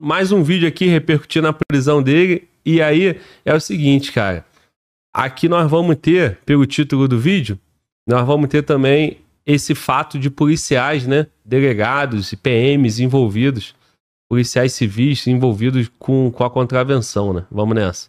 mais um vídeo aqui repercutindo na prisão dele. E aí é o seguinte, cara. Aqui nós vamos ter, pelo título do vídeo, nós vamos ter também esse fato de policiais, né? Delegados e PMs envolvidos, policiais civis envolvidos com, com a contravenção, né? Vamos nessa.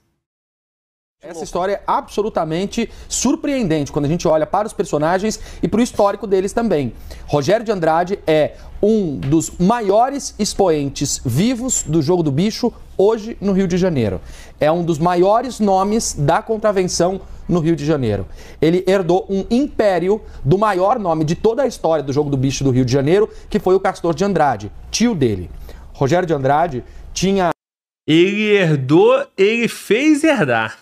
Essa história é absolutamente surpreendente quando a gente olha para os personagens e para o histórico deles também. Rogério de Andrade é um dos maiores expoentes vivos do jogo do bicho hoje no Rio de Janeiro. É um dos maiores nomes da contravenção no Rio de Janeiro. Ele herdou um império do maior nome de toda a história do jogo do bicho do Rio de Janeiro, que foi o Castor de Andrade, tio dele. Rogério de Andrade tinha. Ele herdou, ele fez herdar.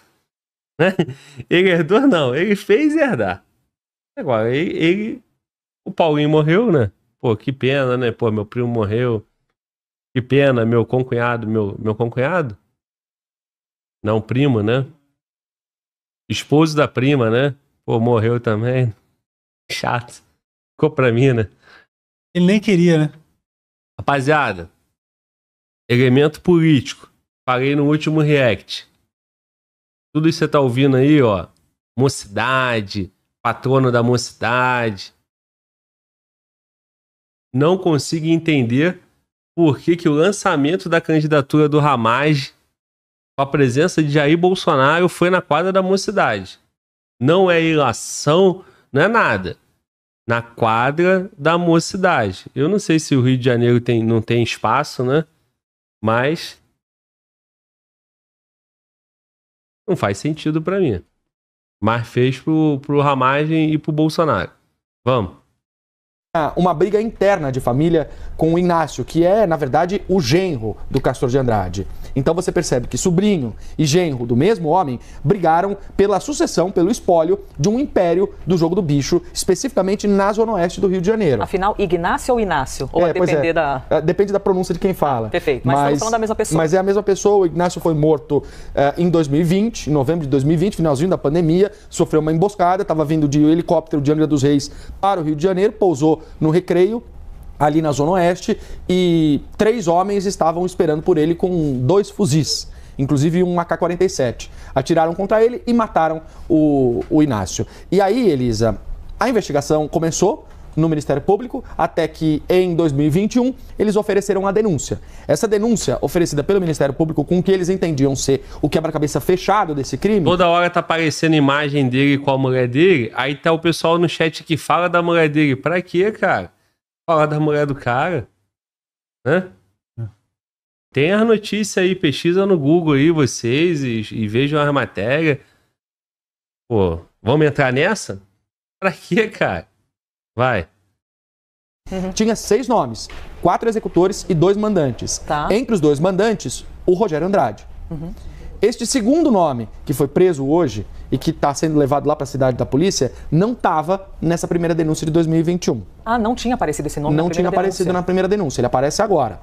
Né? Ele herdou, não. Ele fez herdar. Agora, ele, ele, O Paulinho morreu, né? Pô, que pena, né? Pô, meu primo morreu. Que pena, meu concunhado, meu, meu concunhado. Não, primo, né? Esposo da prima, né? Pô, morreu também. Chato. Ficou pra mim, né? Ele nem queria, né? Rapaziada, elemento político. Falei no último react. Tudo isso que você tá ouvindo aí, ó. Mocidade, patrono da mocidade. Não consigo entender por que, que o lançamento da candidatura do Ramage com a presença de Jair Bolsonaro foi na quadra da mocidade. Não é ilação, não é nada. Na quadra da mocidade. Eu não sei se o Rio de Janeiro tem, não tem espaço, né? Mas Não faz sentido para mim. Mas fez pro, pro Ramagem e pro Bolsonaro. Vamos uma briga interna de família com o Inácio, que é, na verdade, o genro do Castor de Andrade. Então você percebe que sobrinho e genro do mesmo homem brigaram pela sucessão, pelo espólio de um império do jogo do bicho, especificamente na zona oeste do Rio de Janeiro. Afinal, Ignácio ou Inácio? Ou é, é. depender é. da. Depende da pronúncia de quem fala. Perfeito, mas, mas estamos falando da mesma pessoa. Mas é a mesma pessoa. O Ignácio foi morto eh, em 2020, em novembro de 2020, finalzinho da pandemia, sofreu uma emboscada, estava vindo de um helicóptero de Angra dos Reis para o Rio de Janeiro, pousou no recreio, ali na Zona Oeste, e três homens estavam esperando por ele com dois fuzis inclusive um AK-47. Atiraram contra ele e mataram o, o Inácio. E aí, Elisa, a investigação começou, no Ministério Público, até que em 2021 eles ofereceram a denúncia. Essa denúncia oferecida pelo Ministério Público com o que eles entendiam ser o quebra-cabeça fechado desse crime. Toda hora tá aparecendo imagem dele com a mulher dele, aí tá o pessoal no chat que fala da mulher dele. Pra quê, cara? Falar da mulher do cara? Hã? É. Tem as notícias aí, pesquisa no Google aí vocês e, e vejam as matérias. Pô, vamos entrar nessa? Pra quê, cara? Vai. Uhum. Tinha seis nomes, quatro executores e dois mandantes. Tá. Entre os dois mandantes, o Rogério Andrade. Uhum. Este segundo nome, que foi preso hoje e que está sendo levado lá para a cidade da polícia, não estava nessa primeira denúncia de 2021. Ah, não tinha aparecido esse nome Não na tinha aparecido denúncia. na primeira denúncia, ele aparece agora.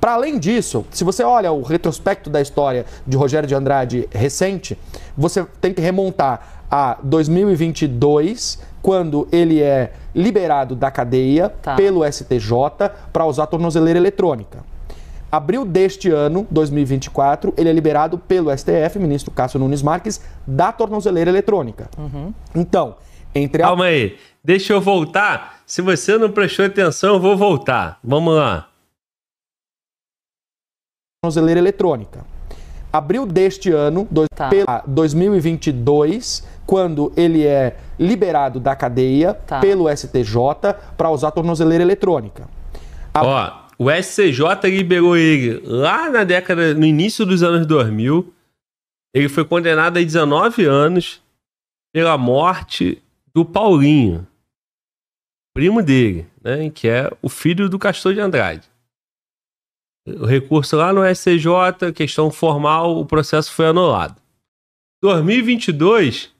Para além disso, se você olha o retrospecto da história de Rogério de Andrade recente, você tem que remontar a 2022, quando ele é liberado da cadeia tá. pelo STJ para usar tornozeleira eletrônica. Abril deste ano, 2024, ele é liberado pelo STF, ministro Cássio Nunes Marques, da tornozeleira eletrônica. Uhum. Então, entre a... Calma aí, deixa eu voltar. Se você não prestou atenção, eu vou voltar. Vamos lá. Tornozeleira eletrônica. Abril deste ano, dois... tá. 2022, quando ele é liberado da cadeia tá. pelo STJ para usar tornozeleira eletrônica. A... Ó, o SCJ liberou ele lá na década, no início dos anos 2000. Ele foi condenado a 19 anos pela morte do Paulinho, primo dele, né, que é o filho do Castor de Andrade. O recurso lá no SCJ, questão formal, o processo foi anulado. 2022,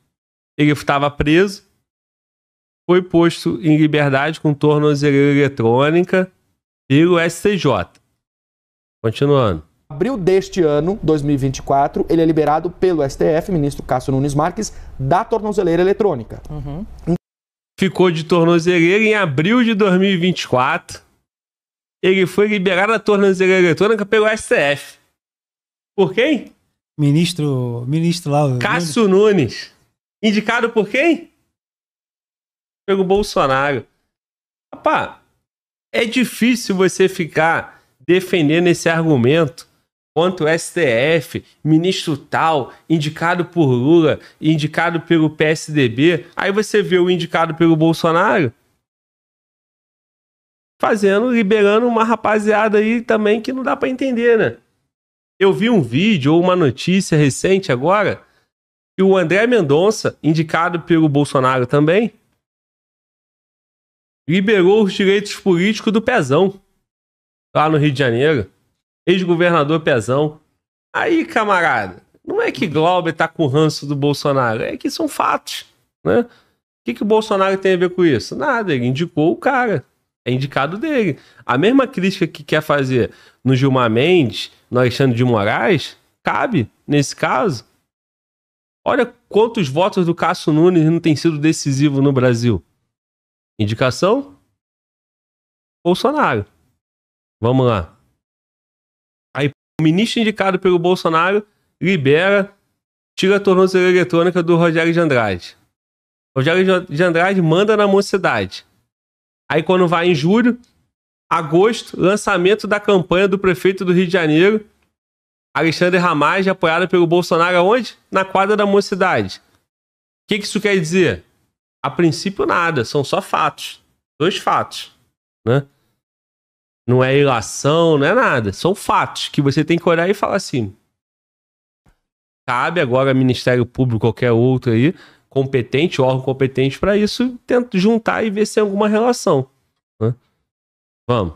ele estava preso, foi posto em liberdade com tornozeleira eletrônica pelo STJ. Continuando. Abril deste ano, 2024, ele é liberado pelo STF, ministro Cássio Nunes Marques, da tornozeleira eletrônica. Uhum. Ficou de tornozeleira em abril de 2024. Ele foi liberado da tornozeleira eletrônica pelo STF. Por quem? Ministro, ministro lá. Cássio Nunes. Indicado por quem? Pelo Bolsonaro. Rapaz, é difícil você ficar defendendo esse argumento quanto o STF, ministro tal, indicado por Lula, indicado pelo PSDB. Aí você vê o indicado pelo Bolsonaro fazendo, liberando uma rapaziada aí também que não dá para entender, né? Eu vi um vídeo ou uma notícia recente agora e o André Mendonça, indicado pelo Bolsonaro também, liberou os direitos políticos do Pezão, lá no Rio de Janeiro. Ex-governador Pezão. Aí, camarada, não é que Glauber tá com o ranço do Bolsonaro, é que são fatos, né? O que, que o Bolsonaro tem a ver com isso? Nada, ele indicou o cara. É indicado dele. A mesma crítica que quer fazer no Gilmar Mendes, no Alexandre de Moraes, cabe nesse caso. Olha quantos votos do Cássio Nunes não tem sido decisivo no Brasil. Indicação? Bolsonaro. Vamos lá. Aí o ministro indicado pelo Bolsonaro libera, tira a tornozeleira eletrônica do Rogério de Andrade. Rogério de Andrade manda na mocidade. Aí quando vai em julho, agosto, lançamento da campanha do prefeito do Rio de Janeiro, Alexandre Ramage apoiado pelo Bolsonaro aonde? Na quadra da mocidade. O que, que isso quer dizer? A princípio nada, são só fatos. Dois fatos, né? Não é ilação, não é nada. São fatos que você tem que olhar e falar assim. Cabe agora ao Ministério Público, qualquer outro aí, competente, órgão competente para isso, tenta juntar e ver se tem alguma relação. Né? Vamos.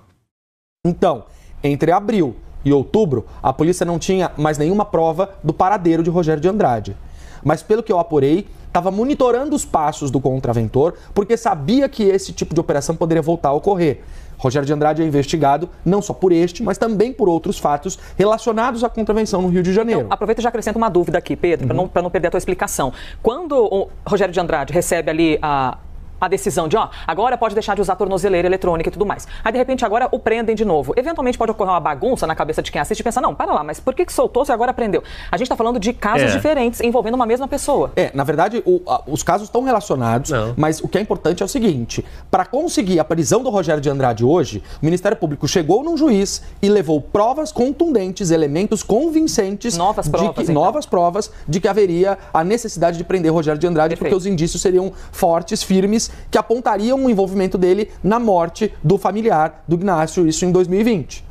Então, entre abril e outubro, a polícia não tinha mais nenhuma prova do paradeiro de Rogério de Andrade. Mas pelo que eu apurei, estava monitorando os passos do contraventor porque sabia que esse tipo de operação poderia voltar a ocorrer. Rogério de Andrade é investigado não só por este, mas também por outros fatos relacionados à contravenção no Rio de Janeiro. Então, aproveita e já acrescenta uma dúvida aqui, Pedro, uhum. para não, não, perder a tua explicação. Quando o Rogério de Andrade recebe ali a, a decisão de, ó, agora pode deixar de usar tornozeleira eletrônica e tudo mais. Aí, de repente, agora o prendem de novo. Eventualmente pode ocorrer uma bagunça na cabeça de quem assiste e pensa, não, para lá, mas por que, que soltou se agora prendeu? A gente está falando de casos é. diferentes envolvendo uma mesma pessoa. É, na verdade, o, a, os casos estão relacionados, não. mas o que é importante é o seguinte: para conseguir a prisão do Rogério de Andrade hoje, o Ministério Público chegou num juiz e levou provas contundentes, elementos convincentes. Novas provas. Que, então. Novas provas de que haveria a necessidade de prender Rogério de Andrade, Perfeito. porque os indícios seriam fortes, firmes que apontariam o envolvimento dele na morte do familiar do Ignacio, isso em 2020.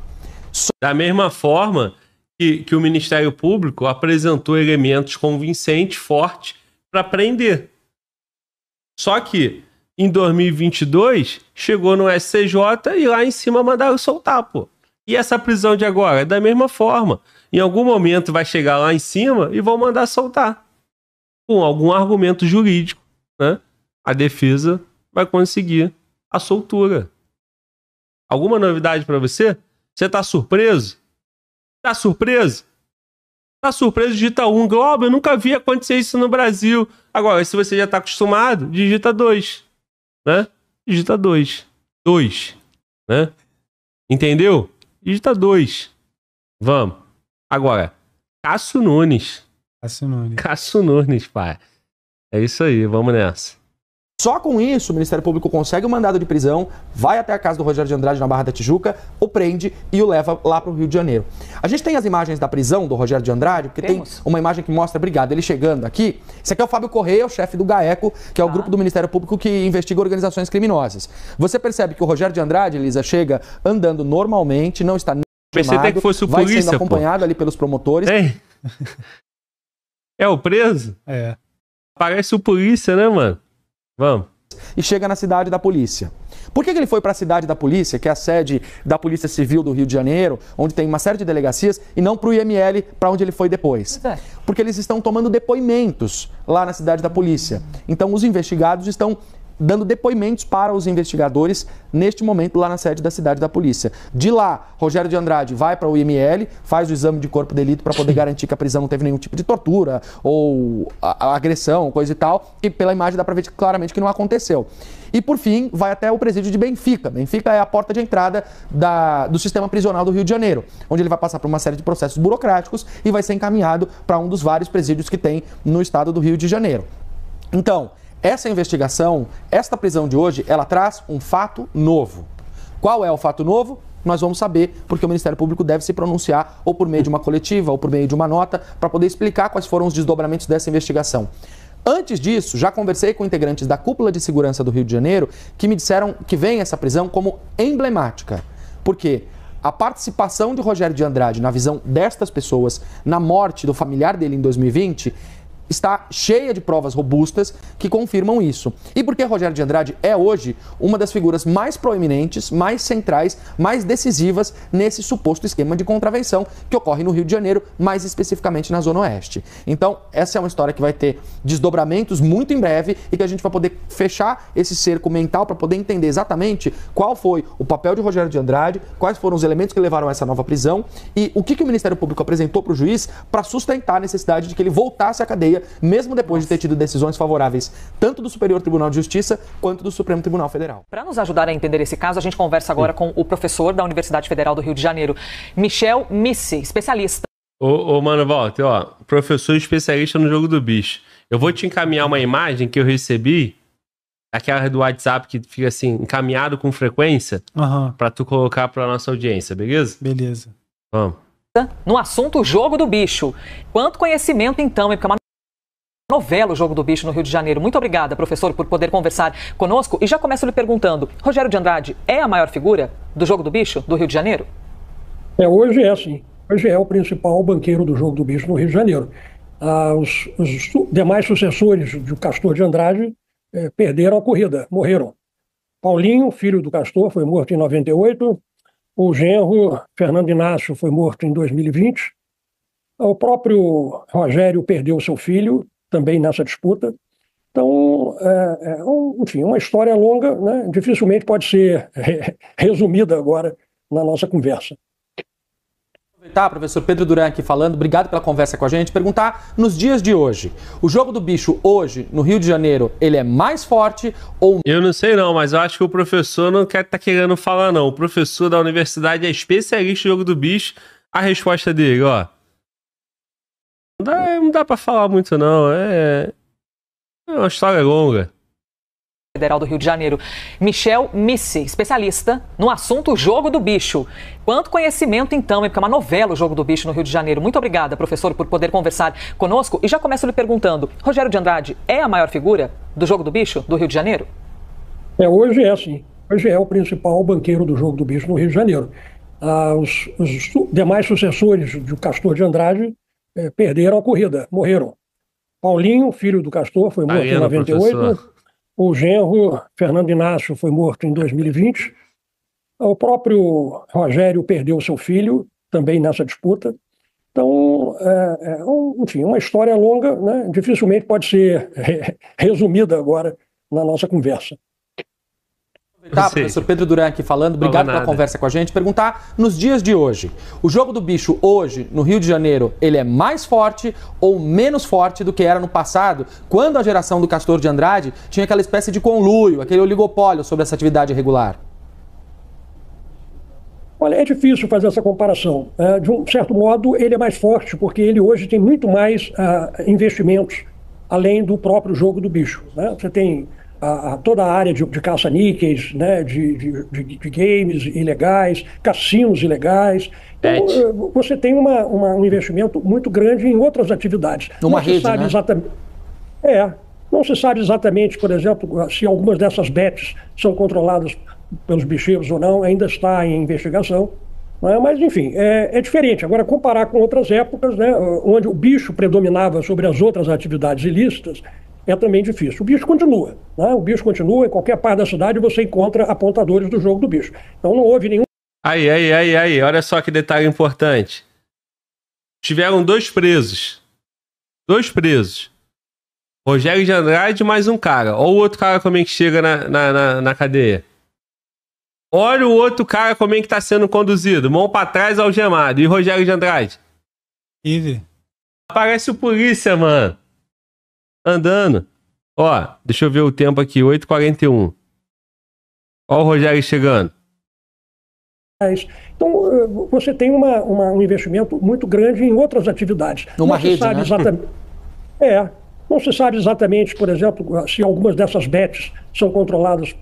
Da mesma forma que, que o Ministério Público apresentou elementos convincentes, fortes, para prender. Só que em 2022 chegou no SCJ e lá em cima mandaram soltar, pô. E essa prisão de agora? Da mesma forma. Em algum momento vai chegar lá em cima e vão mandar soltar. Com algum argumento jurídico, né? a defesa vai conseguir a soltura. Alguma novidade para você? Você está surpreso? Está surpreso? Está surpreso? Digita 1. Um. Globo, eu nunca vi acontecer isso no Brasil. Agora, se você já está acostumado, digita 2. Né? Digita 2. 2. Né? Entendeu? Digita 2. Vamos. Agora, Cássio Nunes. Cássio Nunes. Cássio Nunes, pai. É isso aí, vamos nessa. Só com isso, o Ministério Público consegue o um mandado de prisão, vai até a casa do Rogério de Andrade na Barra da Tijuca, o prende e o leva lá para o Rio de Janeiro. A gente tem as imagens da prisão do Rogério de Andrade, porque Temos. tem uma imagem que mostra, obrigado, ele chegando aqui. Esse aqui é o Fábio Correia, o chefe do GAECO, que é o ah. grupo do Ministério Público que investiga organizações criminosas. Você percebe que o Rogério de Andrade, Elisa, chega andando normalmente, não está nem Pensei até que fosse o vai polícia, sendo acompanhado pô. ali pelos promotores. Tem. É o preso? É. Parece o polícia, né, mano? Vamos. E chega na cidade da polícia. Por que, que ele foi para a cidade da polícia, que é a sede da Polícia Civil do Rio de Janeiro, onde tem uma série de delegacias, e não para o IML, para onde ele foi depois? É. Porque eles estão tomando depoimentos lá na cidade da polícia. Então, os investigados estão dando depoimentos para os investigadores neste momento lá na sede da cidade da polícia. De lá, Rogério de Andrade vai para o IML, faz o exame de corpo de delito para poder garantir que a prisão não teve nenhum tipo de tortura ou a, a agressão, coisa e tal, e pela imagem dá para ver claramente que não aconteceu. E por fim, vai até o presídio de Benfica. Benfica é a porta de entrada da, do sistema prisional do Rio de Janeiro, onde ele vai passar por uma série de processos burocráticos e vai ser encaminhado para um dos vários presídios que tem no estado do Rio de Janeiro. Então, essa investigação, esta prisão de hoje, ela traz um fato novo. Qual é o fato novo? Nós vamos saber, porque o Ministério Público deve se pronunciar ou por meio de uma coletiva ou por meio de uma nota para poder explicar quais foram os desdobramentos dessa investigação. Antes disso, já conversei com integrantes da cúpula de segurança do Rio de Janeiro que me disseram que vem essa prisão como emblemática. Porque a participação de Rogério de Andrade na visão destas pessoas na morte do familiar dele em 2020 está cheia de provas robustas que confirmam isso. E porque Rogério de Andrade é hoje uma das figuras mais proeminentes, mais centrais, mais decisivas nesse suposto esquema de contravenção que ocorre no Rio de Janeiro, mais especificamente na Zona Oeste. Então, essa é uma história que vai ter desdobramentos muito em breve e que a gente vai poder fechar esse cerco mental para poder entender exatamente qual foi o papel de Rogério de Andrade, quais foram os elementos que levaram a essa nova prisão e o que, que o Ministério Público apresentou para o juiz para sustentar a necessidade de que ele voltasse à cadeia mesmo depois Nossa. de ter tido decisões favoráveis tanto do Superior Tribunal de Justiça quanto do Supremo Tribunal Federal. Para nos ajudar a entender esse caso, a gente conversa agora Sim. com o professor da Universidade Federal do Rio de Janeiro, Michel Missi, especialista. Ô, ô mano, Walter, ó, professor especialista no jogo do bicho. Eu vou te encaminhar uma imagem que eu recebi, aquela do WhatsApp que fica assim, encaminhado com frequência, uhum. para tu colocar para nossa audiência, beleza? Beleza. Vamos no assunto jogo do bicho. Quanto conhecimento, então, Porque é uma novela O Jogo do Bicho no Rio de Janeiro. Muito obrigada, professor, por poder conversar conosco. E já começo lhe perguntando: Rogério de Andrade é a maior figura do Jogo do Bicho do Rio de Janeiro? É, hoje é sim. Hoje é o principal banqueiro do Jogo do Bicho no Rio de Janeiro. Ah, os, os, demais sucessores do Castor de Andrade eh, perderam a corrida, morreram. Paulinho, filho do Castor, foi morto em 98. O genro Fernando Inácio foi morto em 2020. O próprio Rogério perdeu seu filho, também nessa disputa. Então, é, é um, enfim, uma história longa, né? dificilmente pode ser re resumida agora na nossa conversa. Tá, professor Pedro Duran aqui falando, obrigado pela conversa com a gente. Perguntar nos dias de hoje, o jogo do bicho hoje no Rio de Janeiro, ele é mais forte ou Eu não sei não, mas eu acho que o professor não quer tá querendo falar não. O professor da universidade é especialista em jogo do bicho. A resposta é dele, ó. Não dá, não dá pra falar muito, não. É, é uma história longa. Federal do Rio de Janeiro, Michel Missi, especialista no assunto Jogo do Bicho. Quanto conhecimento, então, é porque é uma novela o Jogo do Bicho no Rio de Janeiro. Muito obrigada, professor, por poder conversar conosco. E já começo lhe perguntando: Rogério de Andrade é a maior figura do Jogo do Bicho do Rio de Janeiro? É, hoje é sim. Hoje é o principal banqueiro do Jogo do Bicho no Rio de Janeiro. Ah, os, os demais sucessores do Castor de Andrade é, perderam a corrida, morreram. Paulinho, filho do Castor, foi morto Arena, em 98. Professor. O genro Fernando Inácio foi morto em 2020. O próprio Rogério perdeu seu filho também nessa disputa. Então, é, é, um, enfim, uma história longa, né? dificilmente pode ser resumida agora na nossa conversa. Tá, professor Pedro Duran aqui falando, obrigado pela conversa com a gente. Perguntar nos dias de hoje, o jogo do bicho hoje no Rio de Janeiro, ele é mais forte ou menos forte do que era no passado, quando a geração do Castor de Andrade tinha aquela espécie de conluio, aquele oligopólio sobre essa atividade regular? Olha, é difícil fazer essa comparação. É, de um certo modo, ele é mais forte, porque ele hoje tem muito mais ah, investimentos além do próprio jogo do bicho. Né? Você tem a, a toda a área de, de caça-níqueis, né, de, de, de, games ilegais, cassinos ilegais. Então, eh, você tem uma, uma, um investimento muito grande em outras atividades. Numa Não rede, sabe né? exatamente. É. Não se sabe exatamente, por exemplo, ah, se algumas dessas bets são controladas pelos bicheiros ou não, ainda está em investigação. Né, mas, enfim, é, é, diferente. Agora, comparar com outras épocas, né, onde o bicho predominava sobre as outras atividades ilícitas, é também difícil. O bicho continua, né? o bicho continua, em qualquer parte da cidade você encontra apontadores do jogo do bicho. Então não houve nenhum. Aí, aí, aí, aí, olha só que detalhe importante. Tiveram dois presos. Dois presos. Rogério de Andrade mais um cara. Olha o outro cara como é que chega na, na, na, na cadeia. Olha o outro cara como é que tá sendo conduzido. Mão para trás, algemado. E Rogério de Andrade? Ive. Aparece o polícia, mano andando. Ó, deixa eu ver o tempo aqui, 8h41. Ó o Rogério chegando. Então, eh, você tem uma, uma, um investimento muito grande em outras atividades. Numa não rede, né? exatamente... É. Não se sabe exatamente, por exemplo, se algumas dessas bets são controladas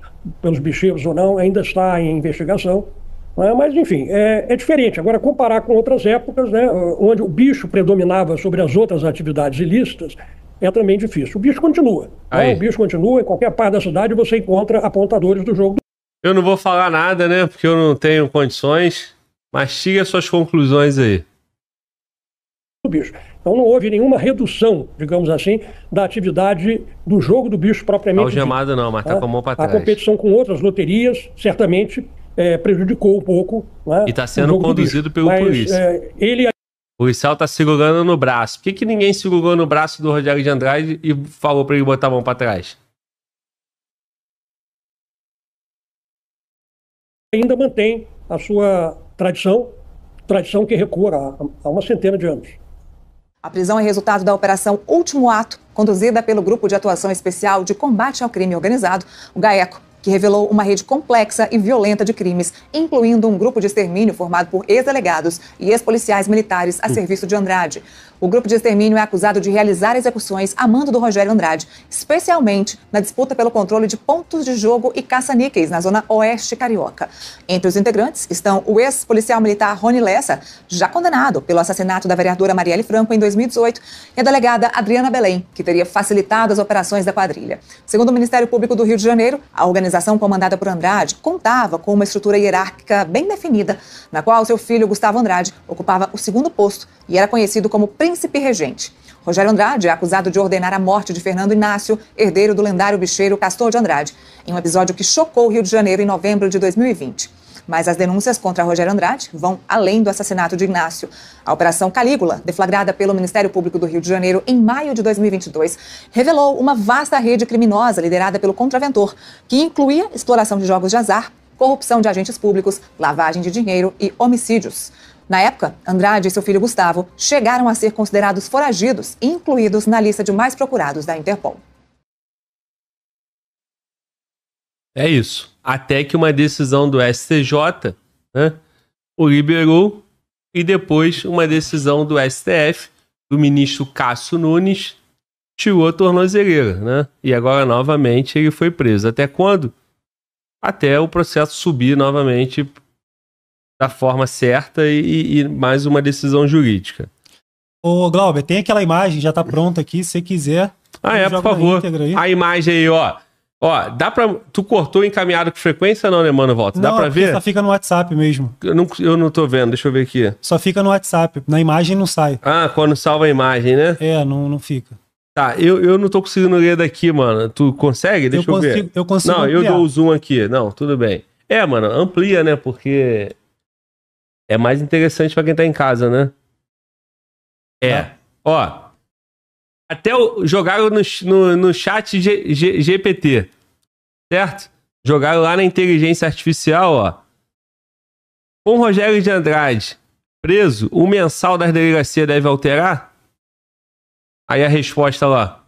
pelos bicheiros ou não, ainda está em investigação. Né? Mas, enfim, é, é, diferente. Agora, comparar com outras épocas, né, onde o bicho predominava sobre as outras atividades ilícitas, é também difícil. O bicho continua. Né? O bicho continua, em qualquer parte da cidade você encontra apontadores do jogo. Eu não vou falar nada, né? Porque eu não tenho condições. Mas siga suas conclusões aí. Do bicho. Então não houve nenhuma redução, digamos assim, da atividade do jogo do bicho propriamente. Algemado dito. não, mas tá, tá com a mão para trás. A competição com outras loterias certamente é, prejudicou um pouco. Né? E está sendo conduzido pelo mas, polícia. É, ele o Issal tá segurando no braço. Por que, que ninguém segurou no braço do Rogério de Andrade e falou para ele botar a mão para trás? Ainda mantém a sua tradição, tradição que recua há uma centena de anos. A prisão é resultado da Operação Último Ato, conduzida pelo Grupo de Atuação Especial de Combate ao Crime Organizado, o GAECO, que revelou uma rede complexa e violenta de crimes, incluindo um grupo de extermínio formado por ex-delegados e ex-policiais militares a hum. serviço de Andrade. O grupo de extermínio é acusado de realizar execuções a mando do Rogério Andrade, especialmente na disputa pelo controle de pontos de jogo e caça-níqueis na zona oeste carioca. Entre os integrantes estão o ex-policial militar Rony Lessa, já condenado pelo assassinato da vereadora Marielle Franco em 2018, e a delegada Adriana Belém, que teria facilitado as operações da quadrilha. Segundo o Ministério Público do Rio de Janeiro, a organização comandada por Andrade contava com uma estrutura hierárquica bem definida, na qual seu filho Gustavo Andrade ocupava o segundo posto e era conhecido como príncipe regente. Rogério Andrade é acusado de ordenar a morte de Fernando Inácio, herdeiro do lendário bicheiro Castor de Andrade, em um episódio que chocou o Rio de Janeiro em novembro de 2020. Mas as denúncias contra Rogério Andrade vão além do assassinato de Inácio. A Operação Calígula, deflagrada pelo Ministério Público do Rio de Janeiro em maio de 2022, revelou uma vasta rede criminosa liderada pelo contraventor, que incluía exploração de jogos de azar, corrupção de agentes públicos, lavagem de dinheiro e homicídios. Na época, Andrade e seu filho Gustavo chegaram a ser considerados foragidos e incluídos na lista de mais procurados da Interpol. É isso. Até que uma decisão do STJ né, o liberou e depois uma decisão do STF, do ministro Cássio Nunes, tirou a tornozeleira, né? E agora novamente ele foi preso. Até quando? Até o processo subir novamente da forma certa e, e mais uma decisão jurídica. Ô, Glauber, tem aquela imagem, já tá pronta aqui, se quiser. Ah, é, por favor. A imagem aí, ó. Ó, dá pra. Tu cortou encaminhado com frequência não, né, mano, volta? Dá pra é ver? Só fica no WhatsApp mesmo. Eu não, eu não tô vendo, deixa eu ver aqui. Só fica no WhatsApp. Na imagem não sai. Ah, quando salva a imagem, né? É, não, não fica. Tá, eu, eu não tô conseguindo ler daqui, mano. Tu consegue? Deixa eu, eu consigo, ver. Eu consigo. Não, ampliar. eu dou o zoom aqui. Não, tudo bem. É, mano, amplia, né? Porque é mais interessante para quem tá em casa, né? É. Tá. Ó. Até o, jogaram no, no, no chat G, G, GPT. Certo? Jogaram lá na inteligência artificial, ó. Com Rogério de Andrade preso, o mensal da delegacia deve alterar? Aí a resposta lá.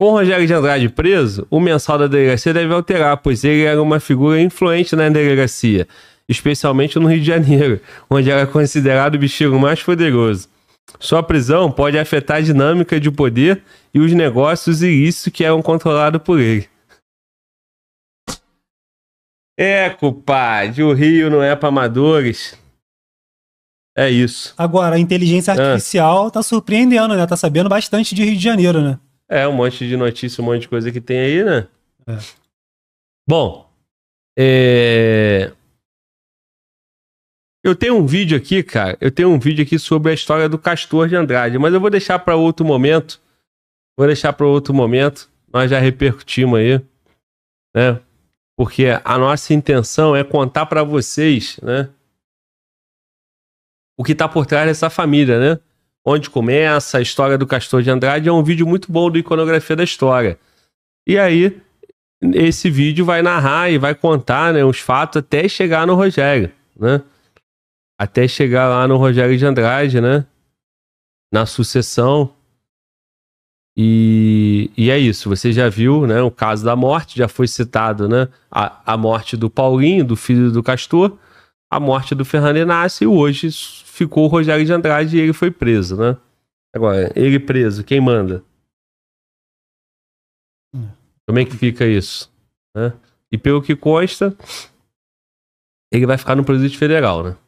Com Rogério de Andrade preso, o mensal da delegacia deve alterar, pois ele era uma figura influente na delegacia especialmente no Rio de Janeiro, onde era considerado o bexigo mais poderoso. Sua prisão pode afetar a dinâmica de poder e os negócios e isso que eram é controlados por ele. É, compadre, o Rio não é para amadores. É isso. Agora, a inteligência ah. artificial ah. tá surpreendendo, né? Tá sabendo bastante de Rio de Janeiro, né? É, um monte de notícia, um monte de coisa que tem aí, né? É. Bom, é... Eu tenho um vídeo aqui, cara. Eu tenho um vídeo aqui sobre a história do Castor de Andrade, mas eu vou deixar para outro momento. Vou deixar para outro momento. Nós já repercutimos aí, né? Porque a nossa intenção é contar para vocês, né? O que tá por trás dessa família, né? Onde começa a história do Castor de Andrade é um vídeo muito bom do Iconografia da História. E aí, esse vídeo vai narrar e vai contar né, os fatos até chegar no Rogério, né? até chegar lá no Rogério de Andrade, né? Na sucessão. E, e é isso, você já viu né, o caso da morte, já foi citado né, a, a morte do Paulinho, do filho do Castor, a morte do Fernando Inácio, e hoje ficou o Rogério de Andrade e ele foi preso, né? Agora, ele preso, quem manda? Como é que fica isso? Né? E pelo que consta, ele vai ficar no presídio federal, né?